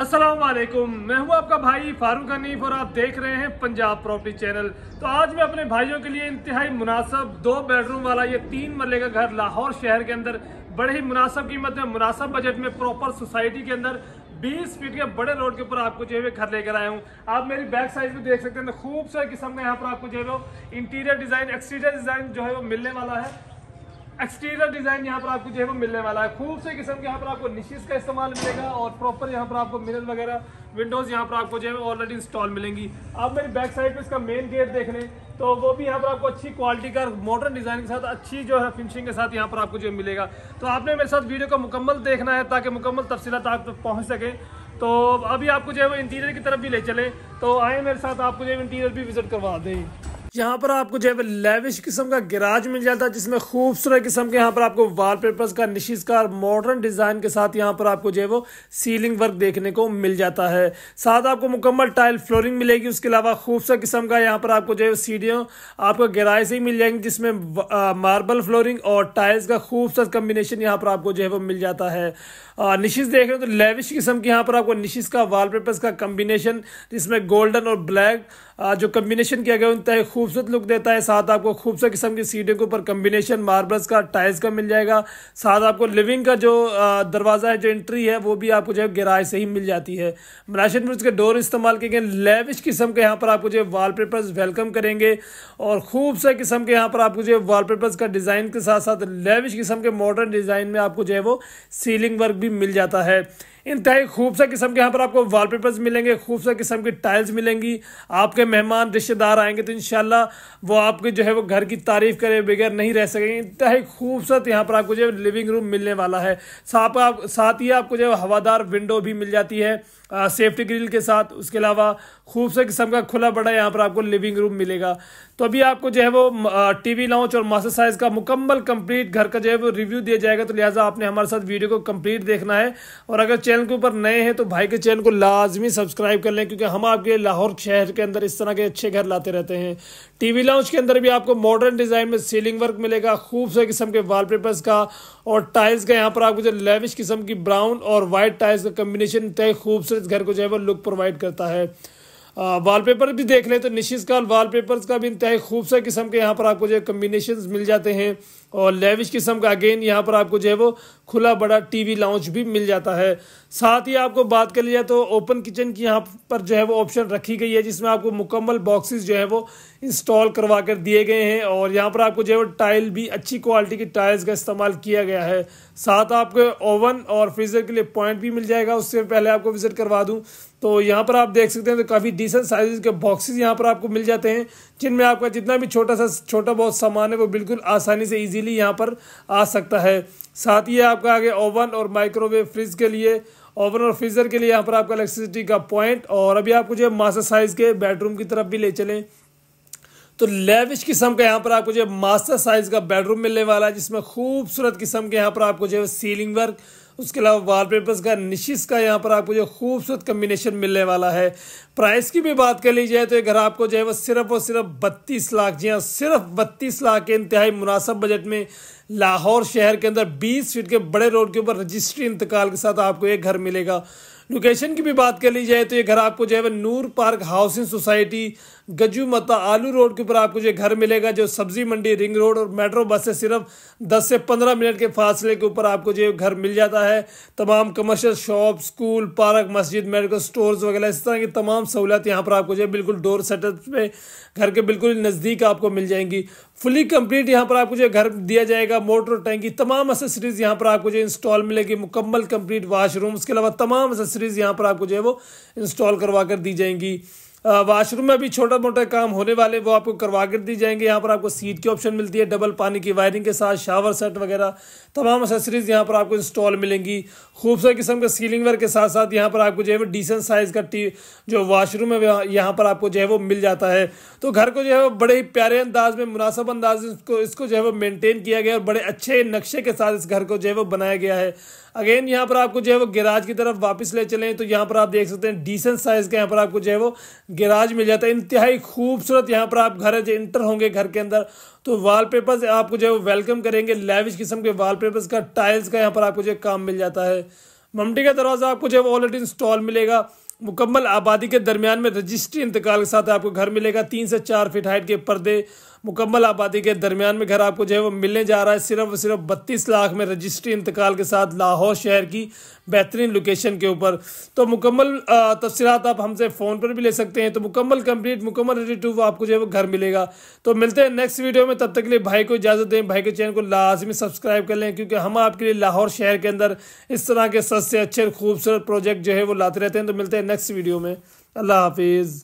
असलकुम मैं हूं आपका भाई फारूक हनीफ और आप देख रहे हैं पंजाब प्रॉपर्टी चैनल तो आज मैं अपने भाइयों के लिए इंतहाई मुनासब दो बेडरूम वाला ये तीन मरले का घर लाहौर शहर के अंदर बड़े ही मुनासब कीमत में मुनासब बजट में प्रॉपर सोसाइटी के अंदर 20 फीट के बड़े रोड के ऊपर आपको जो है घर लेकर आया हूँ आप मेरी बैक साइड में देख सकते हैं तो खूबसूरत किस्म का यहाँ पर आपको जो है इंटीरियर डिज़ाइन एक्सटीरियर डिज़ाइन जो है वो मिलने वाला है एक्सटीरियर डिजाइन यहाँ पर आपको जो है वो मिलने वाला है खूब से किस्म के यहाँ पर आपको निशीज का इस्तेमाल मिलेगा और प्रॉपर यहाँ पर आपको मिरर वगैरह विंडोज यहाँ पर आपको जो है ऑलरेडी इंस्टॉल मिलेंगी आप मेरी बैक साइड पे इसका मेन गेट देख लें तो वो भी यहाँ पर आपको अच्छी क्वालिटी का मॉडर्न डिज़ाइन के साथ अच्छी जो है फिनिशिंग के साथ यहाँ पर आपको जो मिलेगा तो आपने मेरे साथ वीडियो का मुकम्मल देखना है ताकि मुकम्मल तफसीत आप तक पहुँच सकें तो अभी आपको जो है वो इंटीरियर की तरफ भी ले चलें तो आए मेरे साथ आपको जो है इंटीरियर भी विज़िट करवा दें यहाँ पर आपको जो है लेविश किस्म का गिराज मिल जाता है जिसमें खूबसूरत किस्म के यहाँ पर आपको वाल पेपर्स का निशीज का मॉडर्न डिज़ाइन के साथ यहाँ पर आपको जो है वो सीलिंग वर्क देखने को मिल जाता है साथ आपको मुकम्मल टाइल फ्लोरिंग मिलेगी उसके अलावा खूबसूरत किस्म का यहाँ पर आपको जो है सीढ़ियों आपको गराज से ही मिल जाएंगी जिसमें मार्बल फ्लोरिंग और टाइल्स का खूबसूरत कम्बिनेशन यहाँ पर आपको जो है वो मिल जाता है निशीज देख रहे हो तो लेविश किस्म की यहाँ पर आपको निशीज का वाल का कम्बिनेशन जिसमें गोल्डन और ब्लैक जो कम्बिनेशन किया गया उन तय खूब खूबसूरत लुक देता है साथ आपको खूबसूरत किस्म की सीटों के ऊपर कम्बिनेशन मार्बल्स का टाइल्स का मिल जाएगा साथ आपको लिविंग का जो दरवाज़ा है जो एंट्री है वो भी आपको जो है गिराज से ही मिल जाती है मनाशन में उसके डोर इस्तेमाल किए गए लेविश किस्म के यहाँ पर आपको जो वाल पेपर्स वेलकम करेंगे और खूबसूरत किस्म के यहाँ पर आपको जो वाल पेपर्स का डिज़ाइन के साथ साथ लेविश किस्म के मॉडर्न डिज़ाइन में आपको जो है वो सीलिंग वर्क भी मिल जाता है इंतहाई खूबसा किस्म के यहाँ पर आपको वॉलपेपर्स मिलेंगे खूबसा किस्म की टाइल्स मिलेंगी आपके मेहमान रिश्तेदार आएंगे तो इन वो आपके जो है वो घर की तारीफ करें बगैर नहीं रह सकेंगे इंतहाई खूबसूरत यहाँ पर आपको जो है लिविंग रूम मिलने वाला है साथ आप साथ ही आपको जो है हवादार विंडो भी मिल जाती है आ, सेफ्टी ग्रिल के साथ उसके अलावा खूबसूरत किस्म का खुला बड़ा यहाँ पर आपको लिविंग रूम मिलेगा तो अभी आपको जो है वो टीवी लाउंज और मास्टर साइज का मुकम्मल कंप्लीट घर का जो है वो रिव्यू दिया जाएगा तो लिहाजा आपने हमारे साथ वीडियो को कंप्लीट देखना है और अगर चैनल के ऊपर नए हैं तो भाई के चैनल को लाजमी सब्सक्राइब कर लें क्योंकि हम आपके लाहौर शहर के अंदर इस तरह के अच्छे घर लाते रहते हैं टीवी लाउंज के अंदर भी आपको मॉडर्न डिज़ाइन में सीलिंग वर्क मिलेगा खूबसूरत किस्म के वॉलपेपर्स का और टाइल्स का यहाँ पर आपको जो लेविश किस्म की ब्राउन और वाइट टाइल्स का कम्बिनेशन तय खूबसूरत घर को जो है वो लुक प्रोवाइड करता है पेपर भी देख लें तो निशिस काल वाल पेपर का भी इंतहा खूबसूरत किस्म के यहाँ पर आपको जो है कम्बिनेशन मिल जाते हैं और लेविश किस्म का अगेन यहाँ पर आपको जो है वो खुला बड़ा टीवी लाउंज भी मिल जाता है साथ ही आपको बात कर लिया तो ओपन किचन की यहाँ पर जो है वो ऑप्शन रखी गई है जिसमें आपको मुकम्मल बॉक्सेस जो है वो इंस्टॉल करवा कर दिए गए हैं और यहाँ पर आपको जो है वो टाइल भी अच्छी क्वालिटी की टाइल्स का इस्तेमाल किया गया है साथ आपको ओवन और फ्रीज़र के लिए पॉइंट भी मिल जाएगा उससे पहले आपको विज़िट करवा दूँ तो यहाँ पर आप देख सकते हैं तो काफ़ी डिसेंट साइज के बॉक्सेस यहाँ पर आपको मिल जाते हैं जिनमें आपका जितना भी छोटा सा छोटा बहुत सामान है वो बिल्कुल आसानी से इजीली यहाँ पर आ सकता है साथ ही आपका आगे ओवन और माइक्रोवेव फ्रिज के लिए ओवन और फ्रीज़र के लिए यहाँ पर आपका इलेक्ट्रिसिटी का पॉइंट और अभी आपको जो है मास्टर साइज़ के बेडरूम की तरफ भी ले चलें तो लेविश किस्म का यहाँ पर आपको जो है मास्टर साइज़ का बेडरूम मिलने वाला है जिसमें खूबसूरत किस्म के यहाँ पर आपको जो है सीलिंग वर्क उसके अलावा वॉलपेपर्स का निशिस का यहाँ पर आपको जो खूबसूरत कम्बिनेशन मिलने वाला है प्राइस की भी बात कर ली जाए तो ये घर आपको जो है वह सिर्फ और सिर्फ बत्तीस लाख जी हाँ सिर्फ बत्तीस लाख के इंतहाई मुनासब बजट में लाहौर शहर के अंदर बीस फीट के बड़े रोड के ऊपर रजिस्ट्री इंतकाल के साथ आपको एक घर मिलेगा लोकेशन की भी बात कर ली जाए तो ये घर आपको जो है Noor park housing society Gaju Matta आलू रोड के ऊपर आपको जो घर मिलेगा जो सब्जी मंडी रिंग रोड और मेट्रो बस से सिर्फ 10 से 15 मिनट के फासले के ऊपर आपको जो घर मिल जाता है तमाम कमर्शियल शॉप स्कूल पार्क मस्जिद मेडिकल स्टोर्स वगैरह इस तरह की तमाम सहूलत यहाँ पर आपको जो है बिल्कुल डोर सेटअप में घर के बिल्कुल नज़दीक आपको मिल जाएंगी फुली कंप्लीट यहाँ पर आपको जो घर दिया जाएगा मोटर टैंकी तमाम एसेसरीज यहाँ पर आपको जो इंस्टॉल मिलेगी मुकम्मल कंप्लीट वाशरूम उसके अलावा तमाम एसेसरीज यहाँ पर आपको जो है वो इंस्टॉल करवा कर दी जाएंगी वाशरूम में भी छोटा मोटा काम होने वाले वो आपको करवा कर दी जाएंगे यहाँ पर आपको सीट की ऑप्शन मिलती है डबल पानी की वायरिंग के साथ शावर सेट वगैरह तमाम एसेसरीज यहाँ पर आपको इंस्टॉल मिलेंगी खूबसूरत किस्म के सीलिंग वर्क के साथ साथ यहाँ पर आपको जो है वो डिसेंट साइज़ का टी जो वाशरूम है यहाँ पर आपको जो है वो मिल जाता है तो घर को जो है वो बड़े ही प्यारे अंदाज में मुनासब अंदाज इसको इसको जो है वो मेनटेन किया गया और बड़े अच्छे नक्शे के साथ इस घर को जो है वो बनाया गया है अगेन यहाँ पर आपको जो है वो गैराज की तरफ वापस ले चलें तो यहाँ पर आप देख सकते हैं डिसेंट साइज़ का यहाँ पर आपको जो है वो गैराज मिल जाता है इंतहाई खूबसूरत यहाँ पर आप घर जो इंटर होंगे घर के अंदर तो वॉलपेपर्स आपको जो है वो वेलकम करेंगे लेविश किस्म के वॉलपेपर्स का टाइल्स का यहाँ पर आपको जो काम मिल जाता है ममटी का दरवाज़ा आपको जो है ऑलरेडी इंस्टॉल मिलेगा मुकम्मल आबादी के दरमियान में रजिस्ट्री इंतकाल के साथ आपको घर मिलेगा तीन से चार फिट हाइट के पर्दे मुकम्मल आबादी के दरमियान में घर आपको जो है वो मिलने जा रहा है सिर्फ और सिर्फ बत्तीस लाख में रजिस्ट्री इंतकाल के साथ लाहौर शहर की बेहतरीन लोकेशन के ऊपर तो मुकम्मल तफसरत आप हमसे फ़ोन पर भी ले सकते हैं तो मुकम्मल कंप्लीट मुकम्मल टू आपको जो है वो घर मिलेगा तो मिलते हैं नेक्स्ट वीडियो में तब तक के लिए भाई को इजाज़त दें भाई के चैनल को लाजमी सब्सक्राइब कर लें क्योंकि हम आपके लिए लाहौर शहर के अंदर इस तरह के सस्ते अच्छे खूबसूरत प्रोजेक्ट जो है वो लाते रहते हैं तो मिलते हैं नेक्स्ट वीडियो में अल्लाह हाफिज़